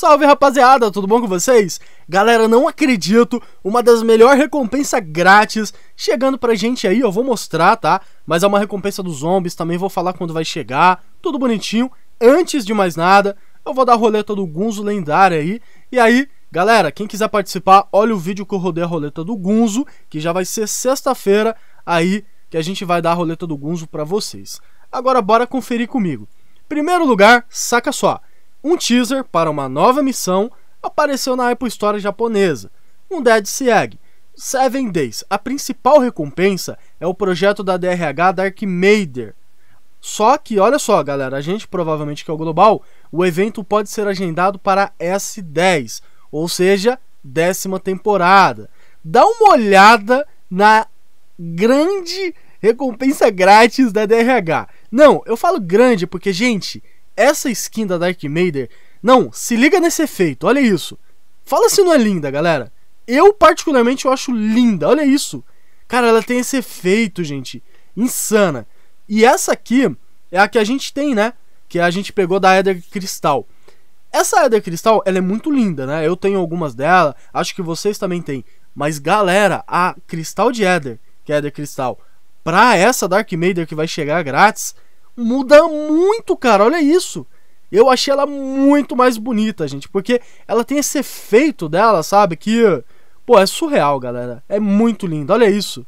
Salve rapaziada, tudo bom com vocês? Galera, não acredito, uma das melhores recompensas grátis chegando pra gente aí, eu vou mostrar, tá? Mas é uma recompensa dos zombies, também vou falar quando vai chegar, tudo bonitinho. Antes de mais nada, eu vou dar a roleta do Gunzo lendário aí, e aí... Galera, quem quiser participar, olha o vídeo que eu rodei a roleta do Gunzo, que já vai ser sexta-feira aí que a gente vai dar a roleta do Gunzo para vocês. Agora bora conferir comigo. Primeiro lugar, saca só, um teaser para uma nova missão apareceu na Apple Store japonesa, um Dead Sea Egg. Seven Days. A principal recompensa é o projeto da DRH Dark Mader. Só que, olha só, galera, a gente provavelmente que é o global, o evento pode ser agendado para S10, ou seja, décima temporada. Dá uma olhada na grande recompensa grátis da DRH. Não, eu falo grande porque, gente, essa skin da Dark Mader. Não, se liga nesse efeito, olha isso. Fala se não é linda, galera. Eu, particularmente, eu acho linda, olha isso. Cara, ela tem esse efeito, gente. Insana. E essa aqui é a que a gente tem, né? Que a gente pegou da Eder Cristal. Essa Eder Cristal, ela é muito linda, né? Eu tenho algumas dela, acho que vocês também têm. Mas galera, a Cristal de Eder, que é Eder Cristal, pra essa Dark Mader que vai chegar grátis, muda muito, cara. Olha isso. Eu achei ela muito mais bonita, gente, porque ela tem esse efeito dela, sabe? Que, pô, é surreal, galera. É muito linda. Olha isso.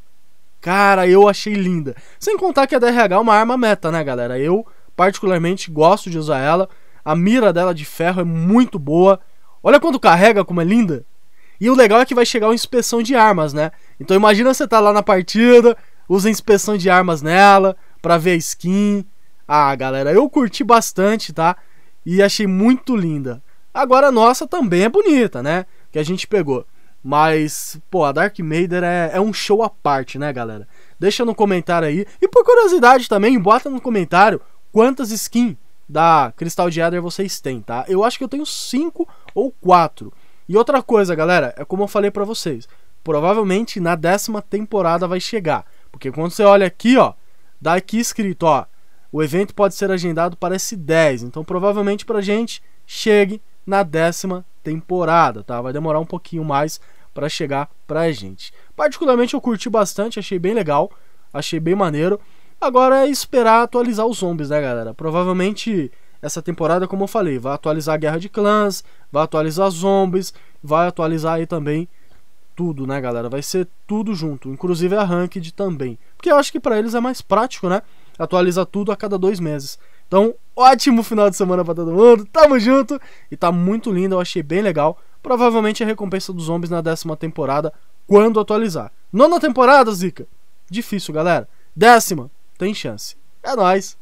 Cara, eu achei linda. Sem contar que a DRH é uma arma meta, né, galera? Eu particularmente gosto de usar ela. A mira dela de ferro é muito boa. Olha quando carrega, como é linda. E o legal é que vai chegar uma inspeção de armas, né? Então imagina você tá lá na partida, usa inspeção de armas nela para ver a skin. Ah, galera, eu curti bastante, tá? E achei muito linda. Agora a nossa também é bonita, né? Que a gente pegou. Mas, pô, a Dark Mader é, é um show à parte, né, galera? Deixa no comentário aí. E por curiosidade também, bota no comentário quantas skins da Crystal de Eder vocês têm, tá? Eu acho que eu tenho 5 ou 4. E outra coisa, galera, é como eu falei para vocês. Provavelmente na décima temporada vai chegar. Porque quando você olha aqui, ó, dá tá aqui escrito, ó, o evento pode ser agendado para s 10, então provavelmente para a gente chegue na décima temporada, tá? Vai demorar um pouquinho mais para chegar para a gente. Particularmente eu curti bastante, achei bem legal, achei bem maneiro. Agora é esperar atualizar os zombies, né, galera? Provavelmente essa temporada, como eu falei, vai atualizar a Guerra de Clãs, vai atualizar zombies, vai atualizar aí também tudo, né, galera? Vai ser tudo junto, inclusive a ranked também. Porque eu acho que para eles é mais prático, né? atualiza tudo a cada dois meses. Então, ótimo final de semana para todo mundo, tamo junto e tá muito lindo, eu achei bem legal. Provavelmente a recompensa dos zombies na décima temporada, quando atualizar. Nona temporada, Zica! Difícil, galera. Décima, tem chance. É nóis!